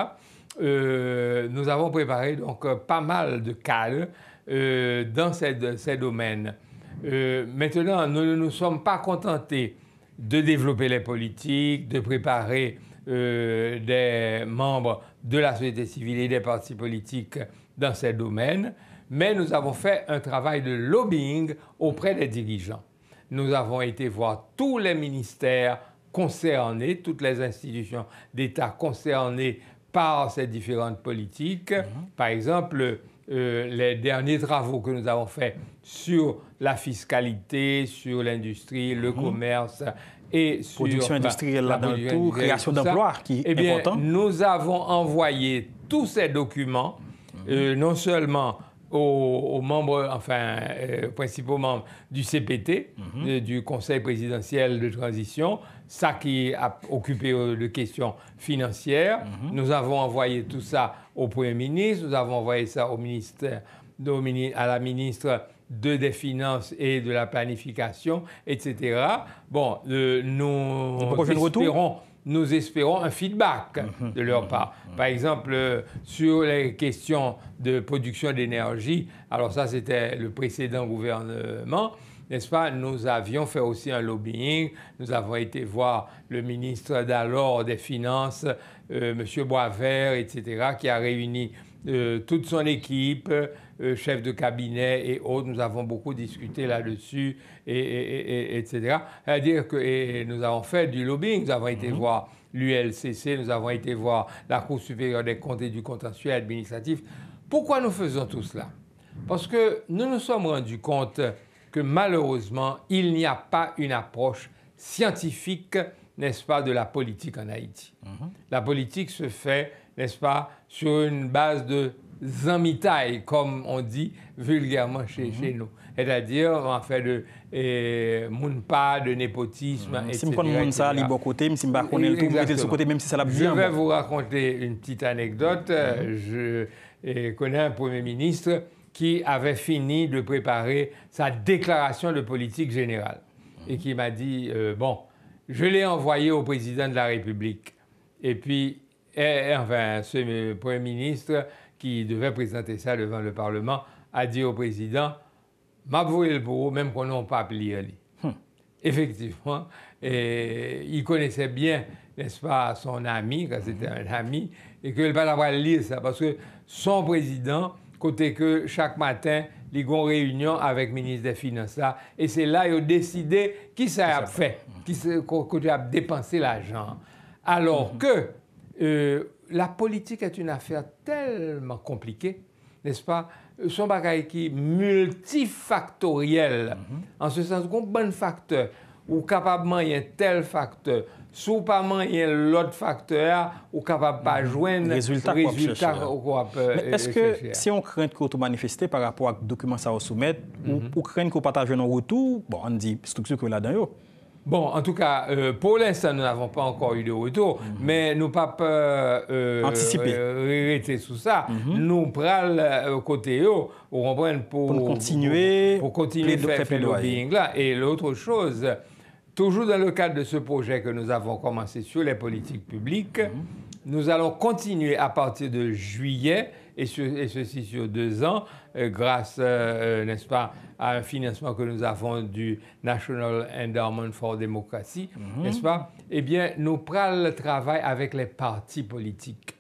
Euh, nous avons préparé donc euh, pas mal de cales euh, dans ces, domaines. maintenant, nous ne nous sommes pas contentés de développer les politiques, de préparer euh, des membres de la société civile et des partis politiques dans ces domaines, mais nous avons fait un travail de lobbying auprès des dirigeants. Nous avons été voir tous les ministères concernés, toutes les institutions d'État concernées par ces différentes politiques. Mhm. Par exemple, euh, les derniers travaux que nous avons faits sur la fiscalité, sur l'industrie, le mhm. commerce et sur production industrielle création d'emplois qui est eh important. Nous avons envoyé tous ces documents, mhm. euh, non seulement aux, membres, enfin, euh, principaux membres du CPT, mhm. euh, du Conseil présidentiel de transition, ça qui a occupé euh, de questions financières. Nous avons envoyé tout ça au Premier ministre, nous avons envoyé ça au ministère, à la ministre de des Finances et de la Planification, etc. Bon, euh, nous, espérons, nous espérons un feedback mm-hmm. de leur part. Mm-hmm. Par exemple, euh, sur les questions de production d'énergie, alors ça c'était le précédent gouvernement, n'est-ce pas Nous avions fait aussi un lobbying, nous avons été voir le ministre d'alors des Finances, euh, M. Boisvert, etc., qui a réuni euh, toute son équipe, euh, chef de cabinet et autres. Nous avons beaucoup discuté là-dessus, etc. C'est-à-dire que nous avons fait du lobbying, nous avons été mmh. voir l'ULCC, nous avons été voir la Cour supérieure des comptes et du contentieux administratif. Pourquoi nous faisons tout cela Parce que nous nous sommes rendus compte que malheureusement, il n'y a pas une approche scientifique, n'est-ce pas, de la politique en Haïti. Mhm. La politique se fait, n'est-ce pas, sur une base de zamitaille, comme on dit vulgairement chez, mhm. nous. C'est-à-dire, en fait, de eh, mounpa, de népotisme, mhm. etc. Si je ça, côté, si je tout, côté, même si ça l'a bien. Je vais vous raconter une petite anecdote. Euh, je eh, connais un Premier ministre qui avait fini de préparer sa déclaration de politique générale et qui m'a dit euh, Bon, je l'ai envoyé au président de la République. Et puis, eh, eh, enfin, ce Premier ministre qui devait présenter ça devant le Parlement a dit au président M'avouez le même qu'on n'a pas appelé Effectivement, et il connaissait bien, n'est-ce pas, son ami, quand c'était hmm. un ami, et qu'il ne va pas lire ça, parce que son président, côté que chaque matin, ils ont réunion avec le ministre des Finances et c'est là qu'ils ont décidé qui ça a fait, qui a dépensé l'argent. Alors mm-hmm. que euh, la politique est une affaire tellement compliquée, n'est-ce pas euh, Son bagage qui est multifactoriel, mm-hmm. en ce sens qu'on bon facteur, ou y y un tel facteur, Sou pa man yon l'autre facteur, ou ne peut pas résultat les résultats. Mais Est-ce que si on craint que vous manifestè par rapport à documents sa à soumettre ou qu'on mhm. craint qu'on partagez un retour, bon, on dit structure que là-dedans. Bon, en tout cas, euh, pour l'instant, nous n'avons pas encore eu de retour, mhm. mais nous pas peur pas euh, anticiper, euh, sous ça. Mhm. Nous prenons euh, le côté haut, on pour, continuer, pour, continuer faire, le lobbying là. Et l'autre chose, Toujours dans le cadre de ce projet que nous avons commencé sur les politiques publiques, mhm. nous allons continuer à partir de juillet, et, ceci sur deux ans, euh, grâce, euh, euh, n'est-ce pas, à un financement que nous avons du National Endowment for Democracy, mhm. n'est-ce pas Eh bien, nous prenons le travail avec les partis politiques.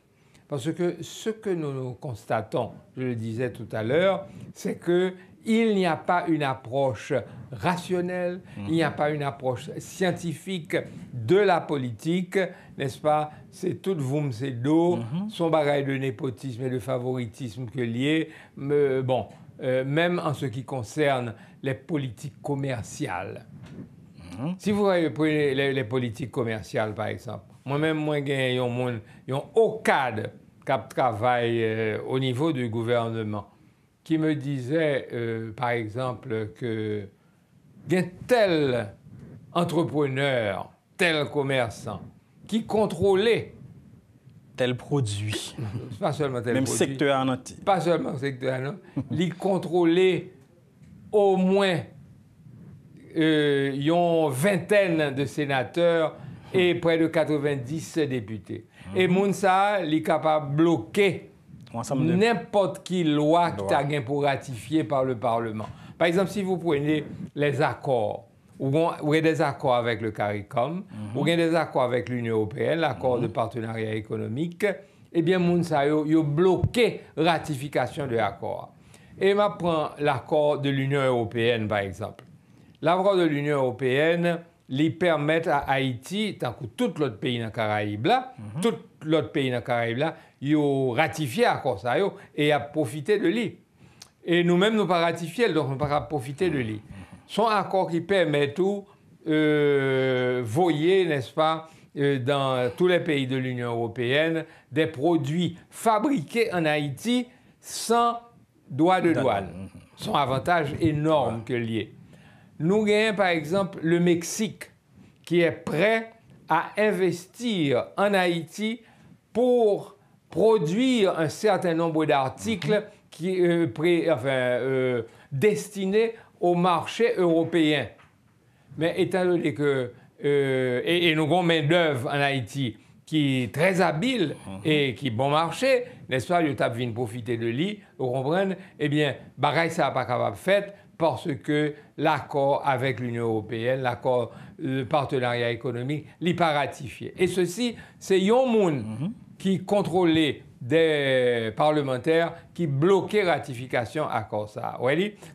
Parce que ce que nous constatons, je le disais tout à l'heure, c'est que il n'y a pas une approche rationnelle, il n'y a pas une approche scientifique de la politique, n'est-ce pas C'est tout vous, c'est d'eau, mhm. son bagage de népotisme et de favoritisme que lié. bon, euh, même en ce qui concerne les politiques commerciales. Mhm. Si vous avez les, les, politiques commerciales, par exemple, moi-même, moi, j'ai un monde, un haut cadre qui travaille euh, au niveau du gouvernement qui me disait, euh, par exemple, que tel entrepreneur, tel commerçant, qui contrôlait tel produit. Pas seulement tel Même secteur en Pas seulement secteur non. Il contrôlait au moins une euh, vingtaine de sénateurs et hmm. près de 90 députés. Et hmm. Mounsa, il est capable de bloquer n'importe quelle loi qui t'a gain pour ratifier par le Parlement. Par exemple, si vous prenez les accords, ou avez des accords avec le CARICOM, mhm. ou avez des accords avec l'Union européenne, l'accord mhm. de partenariat économique, eh bien, Mounsa, a bloqué ratification de l'accord. Et je l'accord de l'Union européenne, par exemple. L'accord de l'Union européenne, les permettent à Haïti, tant que tout l'autre pays dans Caraïbe, là, mhm. l'autre pays dans Caraïbe, là, ils ont ratifié l'accord ça et à profité de lui. Et nous-mêmes, nous pas ratifié, donc nous pas profiter de lui. Son accord qui permettent tout, euh, voyer, n'est-ce pas, euh, dans tous les pays de l'Union européenne, des produits fabriqués en Haïti sans doigt de douane. Son avantage énorme que lié. Nous gagnons par exemple le Mexique qui est prêt à investir en Haïti pour produire un certain nombre d'articles mhm. euh, euh, destinés au marché européen. Mais étant donné que euh, et, nous avons main d'œuvre en Haïti qui est très habile mhm. et qui bon marché, n'est-ce pas, le vient profiter de lui, vous comprenez Eh bien, bagaille ça n'a pas capable fait parce que l'accord avec l'Union européenne, l'accord, le euh, partenariat économique, l'y pas ratifié. Et ceci, c'est Yon mhm. qui contrôlait des parlementaires qui bloquaient ratification à ça.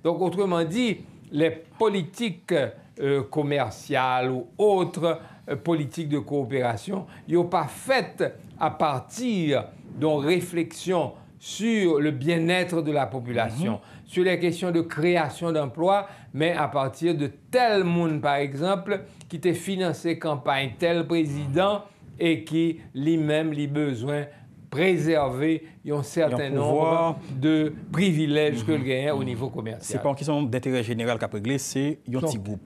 Donc, autrement dit, les politiques euh, commerciales ou autres euh, politiques de coopération, ils n'ont pas fait à partir de réflexion sur le bien-être de la population, mhm. Se lè kèsyon de kreasyon d'emploi, mè a patir de tel moun par eksemple ki te finanse kampany tel prezident e ki li mèm li bezwen prezerve yon certain nombre de privilèj ke l'gayèr mm-hmm. ou nivou komersyal. Se pan ki son d'interès général ka pregle, se yon ti goup.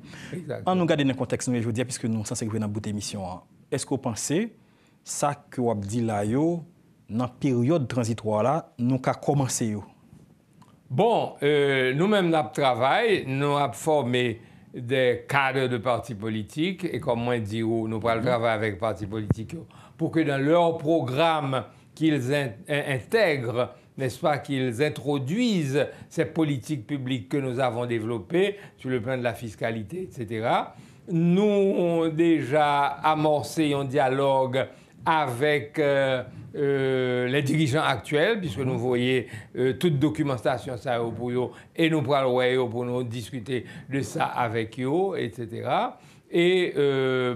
An nou gade nan kontekst nou, e joudi apiske nou sanse gwen nan bout emisyon an. Esk ou panse, sa ke wap di la yo, nan peryode transit wala, nou ka komanse yo? Bon, euh, nous-mêmes, nous travaillé, nous avons formé des cadres de partis politiques, et comme moi dit, nous le mhm. travail avec les partis politiques pour que dans leur programme qu'ils intègrent, n'est-ce pas, qu'ils introduisent ces politiques publiques que nous avons développées sur le plan de la fiscalité, etc. Nous avons déjà amorcé un dialogue avec euh, euh, les dirigeants actuels, puisque nous voyons euh, toute documentation ça pour eux, et nous parlons pour nous discuter de ça avec eux, etc. Et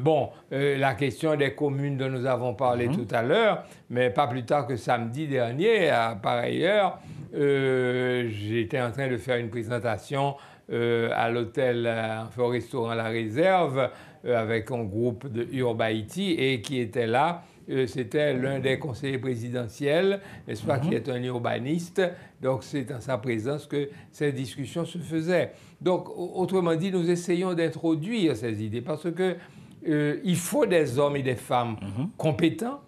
bon, la question des communes dont nous avons parlé mhm. tout à l'heure, mais pas plus tard que samedi dernier, par ailleurs, j'étais en train de faire une présentation à l'hôtel, euh, au restaurant La Réserve, avec un groupe de Urbaïti, et qui était là euh, c'était l'un des conseillers présidentiels, n'est-ce pas, qui mhm. est un urbaniste. Donc c'est en sa présence que ces discussions se faisaient. Donc autrement dit, nous essayons d'introduire ces idées parce que euh, il faut des hommes et des femmes mhm. compétents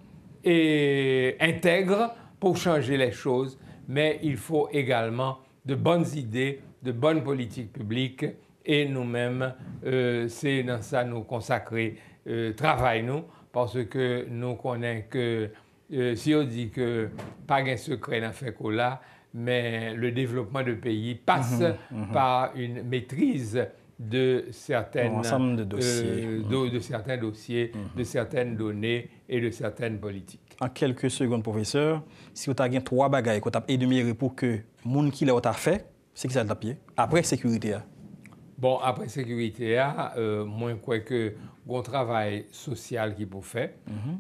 et intègres pour changer les choses, mais il faut également de bonnes idées, de bonnes politiques publiques et nous-mêmes, euh, c'est dans ça nous consacrer, travail nous parce que nous connaissons que euh, si on dit que pas un secret n'a fait là, mais le développement de pays passe mhm, mhm. par une maîtrise de certaines euh, de, certains dossiers, de mhm. certaines données et de certaines politiques. En quelques secondes, professeur, si vous avez trois bagailles que vous avez énumérées pour que les gens qui l'ont fait, c'est qui ça le tapier, après sécurité, hein. Bon, après Sécurité a, hein, quoi euh, que que travail social qui sosyal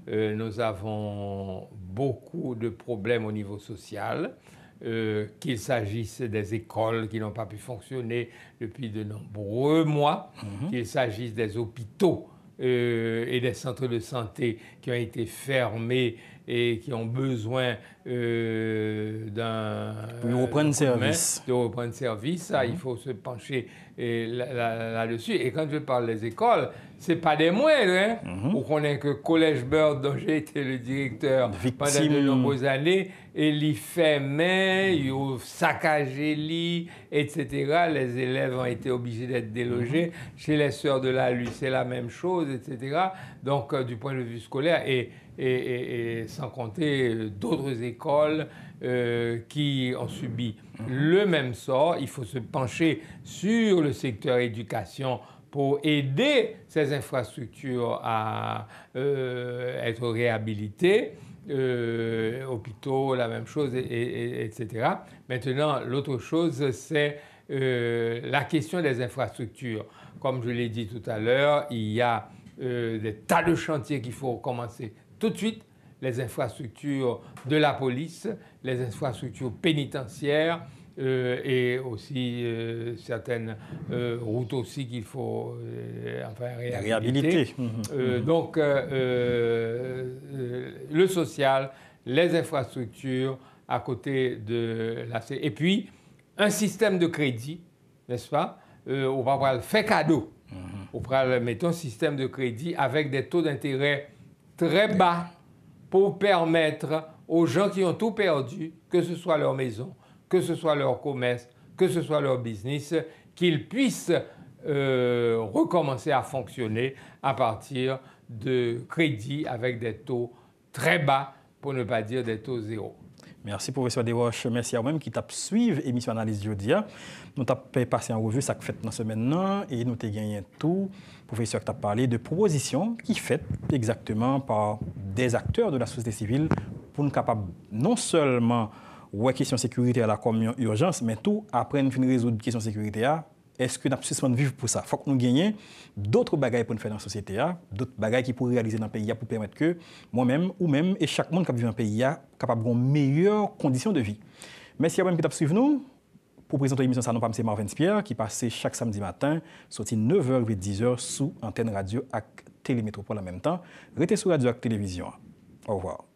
fait, nous nous beaucoup beaucoup de problèmes au niveau social, euh, qu'il s'agisse des écoles qui n'ont pas pu fonctionner depuis de nombreux mois, mhm. qu'il s'agisse des hôpitaux euh, et des centres de santé qui ont été fermés et qui ont besoin euh, d'un. De reprendre service. De reprendre service, ça, il mhm. faut se pencher euh, là-dessus. et quand je parle des écoles, c'est pas des moindres. Hein? Mhm. On connaît que Collège Bird, dont j'ai été le directeur pendant de nombreuses années, et l'y fermait, ils ont mhm. saccagé l'y, etc. Les élèves ont été obligés d'être délogés. Chez les sœurs de la Lue, c'est la même chose, etc. Donc, euh, du point de vue scolaire. Et et, sans compter d'autres écoles euh, qui ont subi le même sort. Il faut se pencher sur le secteur éducation pour aider ces infrastructures à euh, être réhabilitées. Euh, hôpitaux, la même chose, etc. Maintenant, l'autre chose, c'est la question des infrastructures. Comme je l'ai dit tout à l'heure, il y a des tas de chantiers qu'il faut commencer tout de suite les infrastructures de la police, les infrastructures pénitentiaires euh, et aussi euh, certaines euh, routes aussi qu'il faut enfin, réhabiliter. donc le social, les infrastructures à côté de la... Et puis un système de crédit, n'est-ce pas On va le faire cadeau. Mm-hmm. On va mettre un système de crédit avec des taux d'intérêt très bas pour permettre aux gens qui ont tout perdu, que ce soit leur maison, que ce soit leur commerce, que ce soit leur business, qu'ils puissent euh, recommencer à fonctionner à partir de crédits avec des taux très bas, pour ne pas dire des taux zéro. Merci, professeur Desroches. Merci à vous-même qui tapez suivi l'émission Analyse Jodia. Nous avons passé en revue ça que fait dans ce maintenant et nous avons gagné tout. Professeur qui t'a parlé de propositions qui faites exactement par des acteurs de la société civile pour nous capables non seulement ouais question sécurité à la commune urgence, mais tout apprendre à résoudre la question sécurité est-ce que nous avons de vivre pour ça Il faut que nous gagnions d'autres bagailles pour nous faire dans la société, hein. d'autres bagailles qui pourraient réaliser dans le pays pour permettre que moi-même ou même et chaque monde qui vit dans le pays capable de meilleures conditions de vie. Merci à vous qui suivre nous. Pour présenter l'émission, ça nous c'est Marvin Spierre qui passe chaque samedi matin, sorti 9h et 10h sous antenne radio et télémétropole en même temps. Restez sur radio et télévision. Au revoir.